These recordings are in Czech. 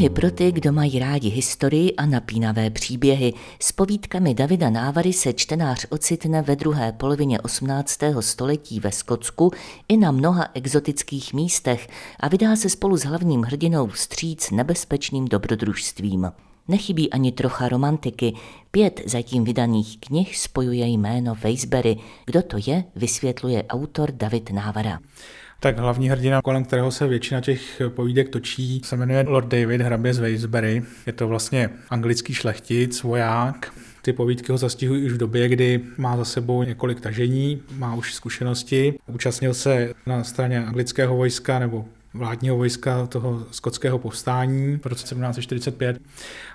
knihy pro ty, kdo mají rádi historii a napínavé příběhy. S povídkami Davida Návary se čtenář ocitne ve druhé polovině 18. století ve Skotsku i na mnoha exotických místech a vydá se spolu s hlavním hrdinou vstříc nebezpečným dobrodružstvím. Nechybí ani trocha romantiky. Pět zatím vydaných knih spojuje jméno Weisberry. Kdo to je, vysvětluje autor David Návara tak hlavní hrdina, kolem kterého se většina těch povídek točí, se jmenuje Lord David hrabě z Waysbury. Je to vlastně anglický šlechtic, voják, ty povídky ho zastihují už v době, kdy má za sebou několik tažení, má už zkušenosti, účastnil se na straně anglického vojska nebo vládního vojska toho skotského povstání v roce 1745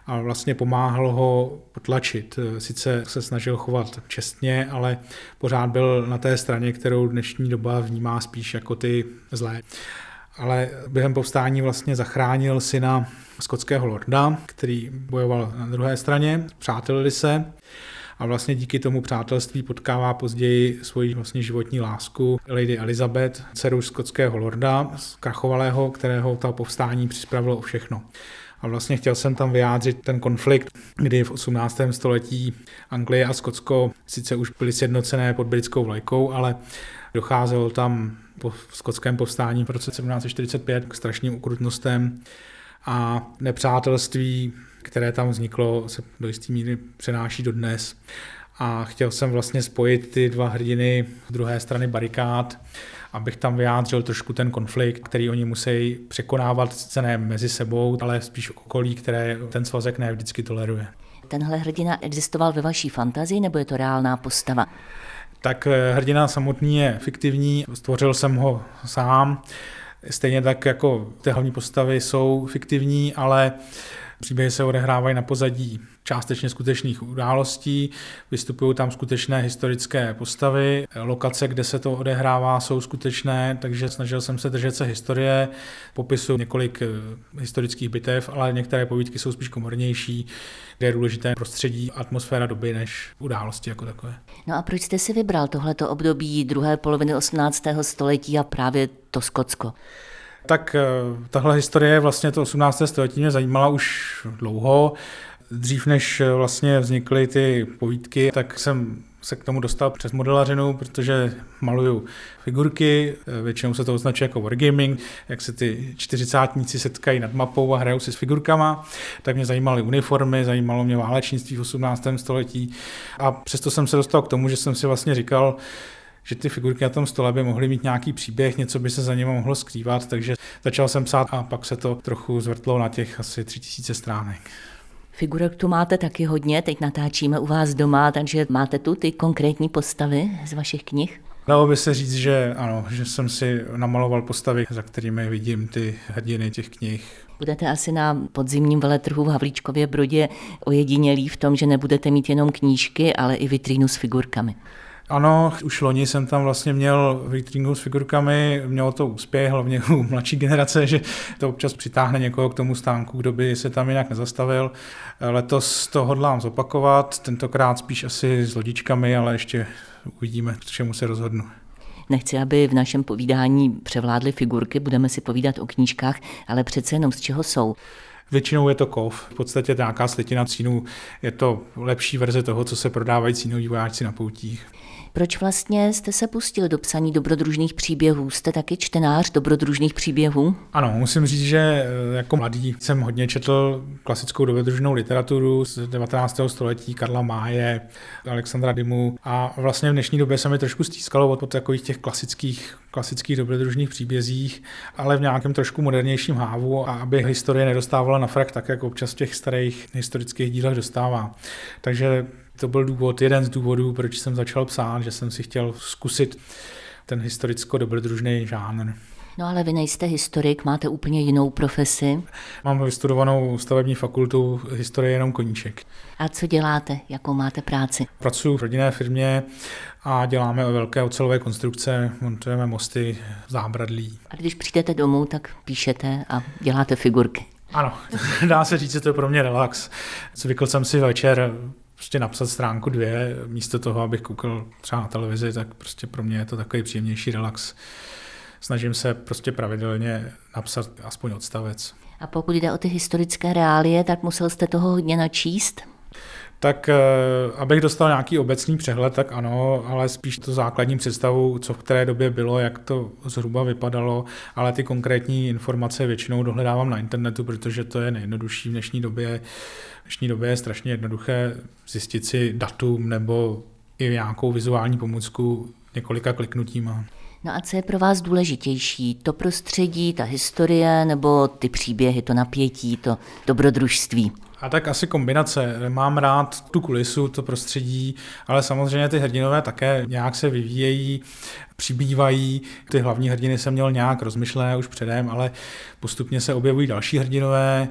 a vlastně pomáhal ho potlačit. Sice se snažil chovat čestně, ale pořád byl na té straně, kterou dnešní doba vnímá spíš jako ty zlé. Ale během povstání vlastně zachránil syna skotského lorda, který bojoval na druhé straně, přátelili se a vlastně díky tomu přátelství potkává později svoji vlastně životní lásku Lady Elizabeth, dceru skotského lorda, zkrachovalého, kterého ta povstání připravilo o všechno. A vlastně chtěl jsem tam vyjádřit ten konflikt, kdy v 18. století Anglie a Skotsko sice už byly sjednocené pod britskou vlajkou, ale docházelo tam po skotském povstání v roce 1745 k strašným ukrutnostem a nepřátelství které tam vzniklo, se do jisté míry přenáší do dnes. A chtěl jsem vlastně spojit ty dva hrdiny Z druhé strany barikád, abych tam vyjádřil trošku ten konflikt, který oni musí překonávat sice ne mezi sebou, ale spíš okolí, které ten svazek ne vždycky toleruje. Tenhle hrdina existoval ve vaší fantazii nebo je to reálná postava? Tak eh, hrdina samotný je fiktivní, stvořil jsem ho sám. Stejně tak jako ty hlavní postavy jsou fiktivní, ale Příběhy se odehrávají na pozadí částečně skutečných událostí, vystupují tam skutečné historické postavy, lokace, kde se to odehrává, jsou skutečné, takže snažil jsem se držet se historie, popisu několik eh, historických bitev, ale některé povídky jsou spíš komornější, kde je důležité prostředí, atmosféra doby než události jako takové. No a proč jste si vybral tohleto období druhé poloviny 18. století a právě to Skotsko? tak eh, tahle historie vlastně to 18. století mě zajímala už dlouho. Dřív než eh, vlastně vznikly ty povídky, tak jsem se k tomu dostal přes modelařinu, protože maluju figurky, eh, většinou se to označuje jako wargaming, jak se ty čtyřicátníci setkají nad mapou a hrajou si s figurkama, tak mě zajímaly uniformy, zajímalo mě válečnictví v 18. století a přesto jsem se dostal k tomu, že jsem si vlastně říkal, že ty figurky na tom stole by mohly mít nějaký příběh, něco by se za něm mohlo skrývat, takže začal jsem psát a pak se to trochu zvrtlo na těch asi 3000 stránek. Figurek tu máte taky hodně, teď natáčíme u vás doma, takže máte tu ty konkrétní postavy z vašich knih? Dalo by se říct, že ano, že jsem si namaloval postavy, za kterými vidím ty hrdiny těch knih. Budete asi na podzimním veletrhu v Havlíčkově Brodě ojedinělí v tom, že nebudete mít jenom knížky, ale i vitrínu s figurkami. Ano, už loni jsem tam vlastně měl vitringu s figurkami, mělo to úspěch, hlavně u mladší generace, že to občas přitáhne někoho k tomu stánku, kdo by se tam jinak nezastavil. Letos to hodlám zopakovat, tentokrát spíš asi s lodičkami, ale ještě uvidíme, k čemu se rozhodnu. Nechci, aby v našem povídání převládly figurky, budeme si povídat o knížkách, ale přece jenom z čeho jsou. Většinou je to kov, v podstatě nějaká slitina cínů, je to lepší verze toho, co se prodávají cínoví vojáci na poutích. Proč vlastně jste se pustil do psaní dobrodružných příběhů? Jste taky čtenář dobrodružných příběhů? Ano, musím říct, že eh, jako mladý jsem hodně četl klasickou dobrodružnou literaturu z 19. století, Karla Máje, Alexandra Dymu a vlastně v dnešní době se mi trošku stískalo od takových těch klasických, klasických dobrodružných příbězích, ale v nějakém trošku modernějším hávu a aby historie nedostávala na frak tak, jak občas v těch starých historických dílech dostává. Takže to byl důvod, jeden z důvodů, proč jsem začal psát, že jsem si chtěl zkusit ten historicko-dobrodružný žánr. No ale vy nejste historik, máte úplně jinou profesi. Mám vystudovanou stavební fakultu historie jenom koníček. A co děláte? Jakou máte práci? Pracuji v rodinné firmě a děláme velké ocelové konstrukce, montujeme mosty, zábradlí. A když přijdete domů, tak píšete a děláte figurky. Ano, dá se říct, že to je pro mě relax. Zvykl jsem si večer prostě napsat stránku dvě, místo toho, abych koukal třeba na televizi, tak prostě pro mě je to takový příjemnější relax. Snažím se prostě pravidelně napsat aspoň odstavec. A pokud jde o ty historické reálie, tak musel jste toho hodně načíst? Tak eh, abych dostal nějaký obecný přehled, tak ano, ale spíš to základní představu, co v které době bylo, jak to zhruba vypadalo, ale ty konkrétní informace většinou dohledávám na internetu, protože to je nejjednodušší v dnešní době. V dnešní době je strašně jednoduché zjistit si datum nebo i nějakou vizuální pomůcku několika kliknutíma. No a co je pro vás důležitější? To prostředí, ta historie nebo ty příběhy, to napětí, to dobrodružství? A tak asi kombinace. Mám rád tu kulisu, to prostředí, ale samozřejmě ty hrdinové také nějak se vyvíjejí, přibývají. Ty hlavní hrdiny jsem měl nějak rozmyšlené už předem, ale postupně se objevují další hrdinové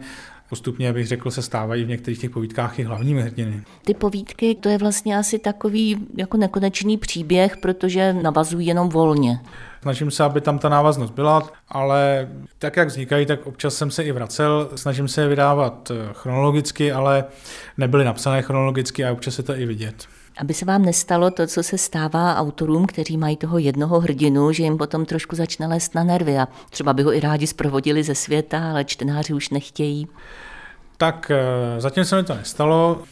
postupně, bych řekl, se stávají v některých těch povídkách i hlavními hrdiny. Ty povídky, to je vlastně asi takový jako nekonečný příběh, protože navazují jenom volně. Snažím se, aby tam ta návaznost byla, ale tak, jak vznikají, tak občas jsem se i vracel. Snažím se je vydávat eh, chronologicky, ale nebyly napsané chronologicky a občas je to i vidět. Aby se vám nestalo to, co se stává autorům, kteří mají toho jednoho hrdinu, že jim potom trošku začne lézt na nervy a třeba by ho i rádi zprovodili ze světa, ale čtenáři už nechtějí. Tak eh, zatím se mi to nestalo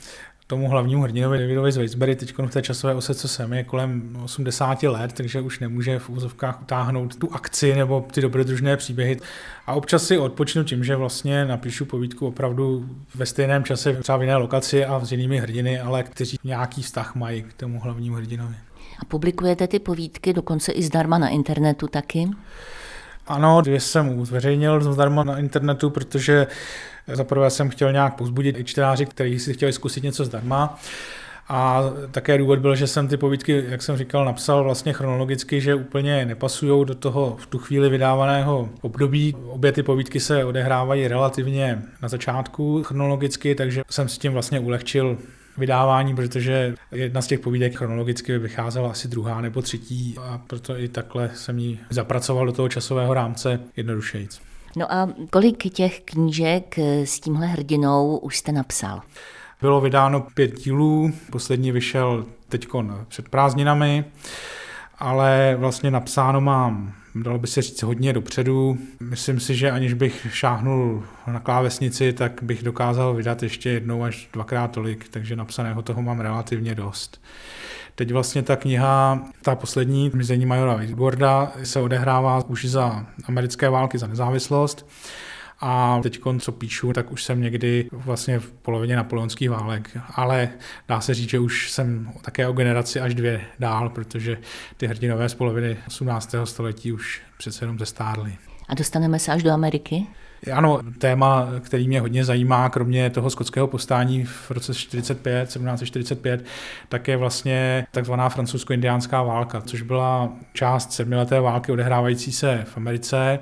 tomu hlavnímu hrdinovi Davidovi z Weisbury, teď v té časové ose, co jsem, je kolem 80 let, takže už nemůže v úzovkách utáhnout tu akci nebo ty dobrodružné příběhy. A občas si odpočnu tím, že vlastně napíšu povídku opravdu ve stejném čase, třeba v jiné lokaci a s jinými hrdiny, ale kteří nějaký vztah mají k tomu hlavnímu hrdinovi. A publikujete ty povídky dokonce i zdarma na internetu taky? Ano, dvě jsem zveřejnil zdarma na internetu, protože za prvé jsem chtěl nějak pozbudit i čtenáři, kteří si chtěli zkusit něco zdarma. A také důvod byl, že jsem ty povídky, jak jsem říkal, napsal vlastně chronologicky, že úplně nepasují do toho v tu chvíli vydávaného období. Obě ty povídky se odehrávají relativně na začátku chronologicky, takže jsem s tím vlastně ulehčil vydávání, protože jedna z těch povídek chronologicky vycházela asi druhá nebo třetí a proto i takhle jsem ji zapracoval do toho časového rámce jednodušejíc. No a kolik těch knížek eh, s tímhle hrdinou už jste napsal? Bylo vydáno pět dílů, poslední vyšel teď před prázdninami, ale vlastně napsáno mám, dalo by se říct, hodně dopředu. Myslím si, že aniž bych šáhnul na klávesnici, tak bych dokázal vydat ještě jednou až dvakrát tolik, takže napsaného toho mám relativně dost. Teď vlastně ta kniha, ta poslední, Mizení majora Whitborda, se odehrává už za americké války, za nezávislost. A teď, co píšu, tak už jsem někdy vlastně v polovině napoleonských válek. Ale dá se říct, že už jsem také o generaci až dvě dál, protože ty hrdinové z poloviny 18. století už přece jenom zestárly. A dostaneme se až do Ameriky? Ano, téma, který mě hodně zajímá, kromě toho skotského postání v roce 45, 1745, tak je vlastně takzvaná francouzsko-indiánská válka, což byla část sedmileté války odehrávající se v Americe.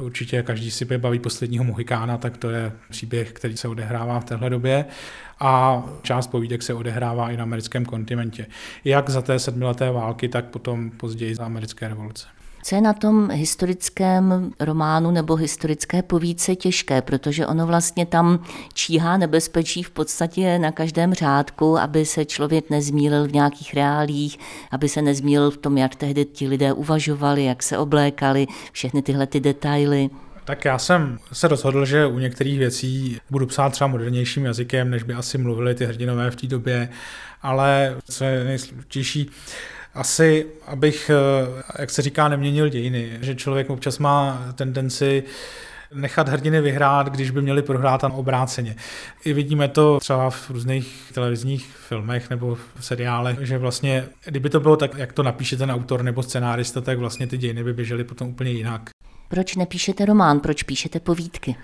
Určitě každý si baví posledního Mohikána, tak to je příběh, který se odehrává v téhle době. A část povídek se odehrává i na americkém kontinentě. Jak za té sedmileté války, tak potom později za americké revoluce. Co je na tom historickém románu nebo historické povídce těžké, protože ono vlastně tam číhá nebezpečí v podstatě na každém řádku, aby se člověk nezmílil v nějakých reálích, aby se nezmílil v tom, jak tehdy ti lidé uvažovali, jak se oblékali, všechny tyhle ty detaily. Tak já jsem se rozhodl, že u některých věcí budu psát třeba modernějším jazykem, než by asi mluvili ty hrdinové v té době, ale co je nejsložitější, asi, abych, eh, jak se říká, neměnil dějiny, že člověk občas má tendenci nechat hrdiny vyhrát, když by měli prohrát a obráceně. I vidíme to třeba v různých televizních filmech nebo v seriálech, že vlastně, kdyby to bylo tak, jak to napíše ten autor nebo scenárista, tak vlastně ty dějiny by běžely potom úplně jinak. Proč nepíšete román, proč píšete povídky?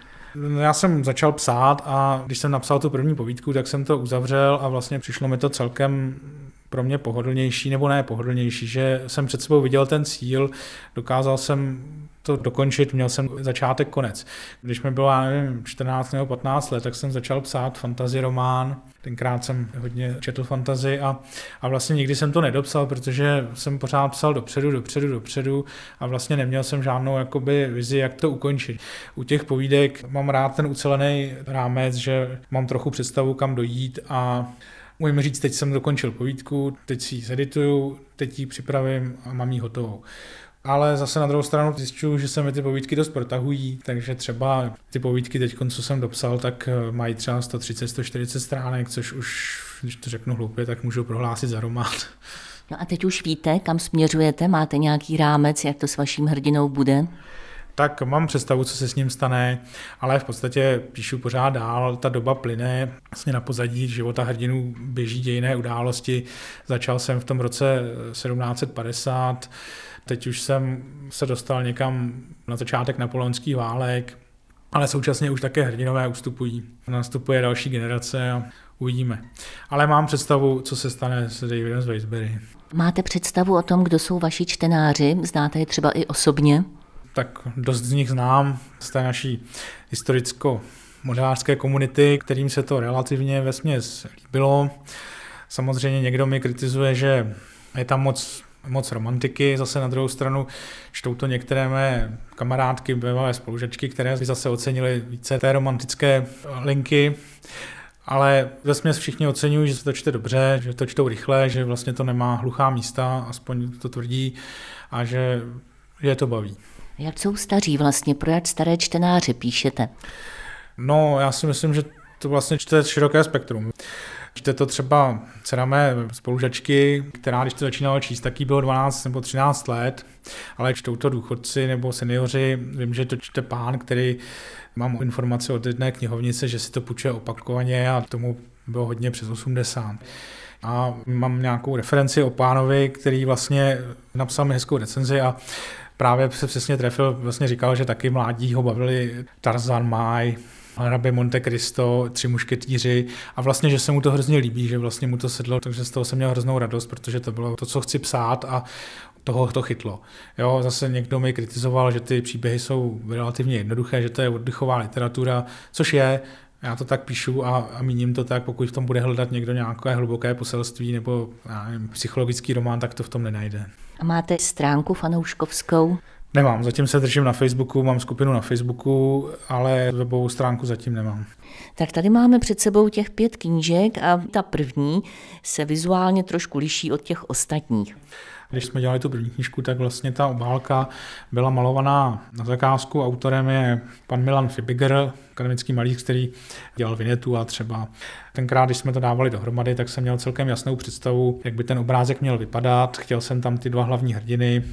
Já jsem začal psát a když jsem napsal tu první povídku, tak jsem to uzavřel a vlastně přišlo mi to celkem pro mě pohodlnější, nebo ne pohodlnější, že jsem před sebou viděl ten cíl, dokázal jsem to dokončit, měl jsem začátek, konec. Když mi bylo, já nevím, 14 nebo 15 let, tak jsem začal psát fantasy román. Tenkrát jsem hodně četl fantazy a, a vlastně nikdy jsem to nedopsal, protože jsem pořád psal dopředu, dopředu, dopředu a vlastně neměl jsem žádnou jakoby vizi, jak to ukončit. U těch povídek mám rád ten ucelený rámec, že mám trochu představu, kam dojít a umím říct, teď jsem dokončil povídku, teď si ji zedituju, teď ji připravím a mám ji hotovou. Ale zase na druhou stranu zjišťuju, že se mi ty povídky dost protahují, takže třeba ty povídky teď, co jsem dopsal, tak eh, mají třeba 130-140 stránek, což už, když to řeknu hloupě, tak můžu prohlásit za román. No a teď už víte, kam směřujete? Máte nějaký rámec, jak to s vaším hrdinou bude? tak mám představu, co se s ním stane, ale v podstatě píšu pořád dál, ta doba plyne, vlastně na pozadí života hrdinů běží dějné události. Začal jsem v tom roce 1750, teď už jsem se dostal někam na začátek napoleonských válek, ale současně už také hrdinové ustupují. Nastupuje další generace a uvidíme. Ale mám představu, co se stane s Davidem z Weisbury. Máte představu o tom, kdo jsou vaši čtenáři? Znáte je třeba i osobně? tak dost z nich znám z té naší historicko modelářské komunity, kterým se to relativně ve směs líbilo. Samozřejmě někdo mi kritizuje, že je tam moc moc romantiky, zase na druhou stranu čtou to některé mé kamarádky, bývalé spolužečky, které zase ocenily více té romantické linky, ale ve směs všichni oceňují, že se to čte dobře, že to čtou rychle, že vlastně to nemá hluchá místa, aspoň to tvrdí, a že je to baví. Jak jsou staří vlastně, pro jak staré čtenáře píšete? No, já si myslím, že to vlastně čte široké spektrum. Čte to třeba dcera mé spolužačky, která když to začínala číst, tak jí bylo 12 nebo 13 let, ale čtou to důchodci nebo seniori. Vím, že to čte pán, který mám informace od jedné knihovnice, že si to půjčuje opakovaně a tomu bylo hodně přes 80. A mám nějakou referenci o pánovi, který vlastně napsal mi hezkou recenzi a právě se přesně trefil, vlastně říkal, že taky mládí ho bavili Tarzan Maj, Hrabě Monte Cristo, Tři mušketíři a vlastně, že se mu to hrozně líbí, že vlastně mu to sedlo, takže z toho jsem měl hroznou radost, protože to bylo to, co chci psát a toho to chytlo. Jo, zase někdo mi kritizoval, že ty příběhy jsou relativně jednoduché, že to je oddychová literatura, což je, já to tak píšu a, a míním to tak, pokud v tom bude hledat někdo nějaké hluboké poselství nebo já nevím, psychologický román, tak to v tom nenajde. A máte stránku fanouškovskou? Nemám, zatím se držím na Facebooku, mám skupinu na Facebooku, ale webovou stránku zatím nemám. Tak tady máme před sebou těch pět knížek a ta první se vizuálně trošku liší od těch ostatních když jsme dělali tu první knížku, tak vlastně ta obálka byla malovaná na zakázku. Autorem je pan Milan Fibiger, akademický malíř, který dělal vinetu a třeba tenkrát, když jsme to dávali dohromady, tak jsem měl celkem jasnou představu, jak by ten obrázek měl vypadat. Chtěl jsem tam ty dva hlavní hrdiny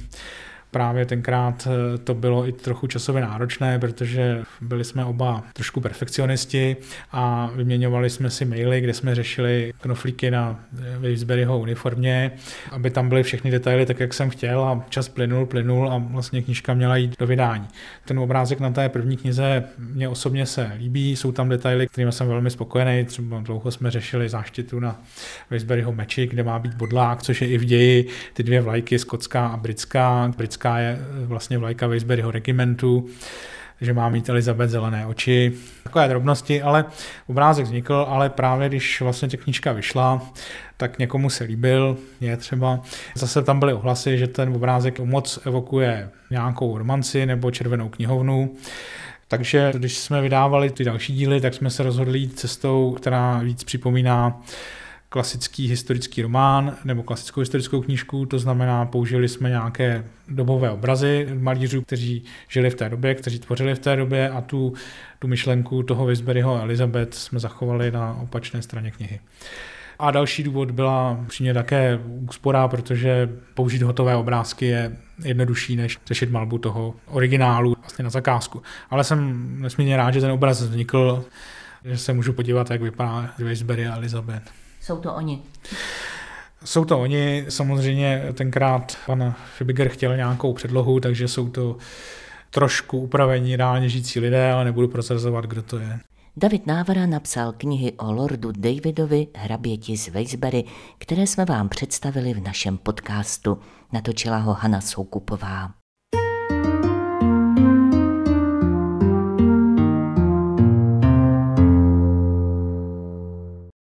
Právě tenkrát eh, to bylo i trochu časově náročné, protože byli jsme oba trošku perfekcionisti a vyměňovali jsme si maily, kde jsme řešili knoflíky na eh, Wavesberryho uniformě, aby tam byly všechny detaily tak, jak jsem chtěl a čas plynul, plynul a vlastně knižka měla jít do vydání. Ten obrázek na té první knize mě osobně se líbí, jsou tam detaily, kterými jsem velmi spokojený, třeba dlouho jsme řešili záštitu na Wavesberryho meči, kde má být bodlák, což je i v ději ty dvě vlajky, skotská a britská. britská ženská je eh, vlastně vlajka Weisberryho regimentu, že má mít Elizabeth zelené oči, takové drobnosti, ale obrázek vznikl, ale právě když vlastně ta knížka vyšla, tak někomu se líbil, je třeba. Zase tam byly ohlasy, že ten obrázek moc evokuje nějakou romanci nebo červenou knihovnu, takže když jsme vydávali ty další díly, tak jsme se rozhodli jít cestou, která víc připomíná klasický historický román nebo klasickou historickou knížku, to znamená, použili jsme nějaké dobové obrazy malířů, kteří žili v té době, kteří tvořili v té době a tu, tu myšlenku toho Wisberyho a Elizabeth jsme zachovali na opačné straně knihy. A další důvod byla přímě také úspora, protože použít hotové obrázky je jednodušší, než řešit malbu toho originálu vlastně na zakázku. Ale jsem nesmírně rád, že ten obraz vznikl, že se můžu podívat, jak vypadá Weisberry a Elizabeth. Jsou to oni. Jsou to oni, samozřejmě tenkrát pan Fibiger chtěl nějakou předlohu, takže jsou to trošku upravení reálně žijící lidé, ale nebudu procesovat, kdo to je. David Návara napsal knihy o lordu Davidovi, hraběti z Weisberry, které jsme vám představili v našem podcastu. Natočila ho Hana Soukupová.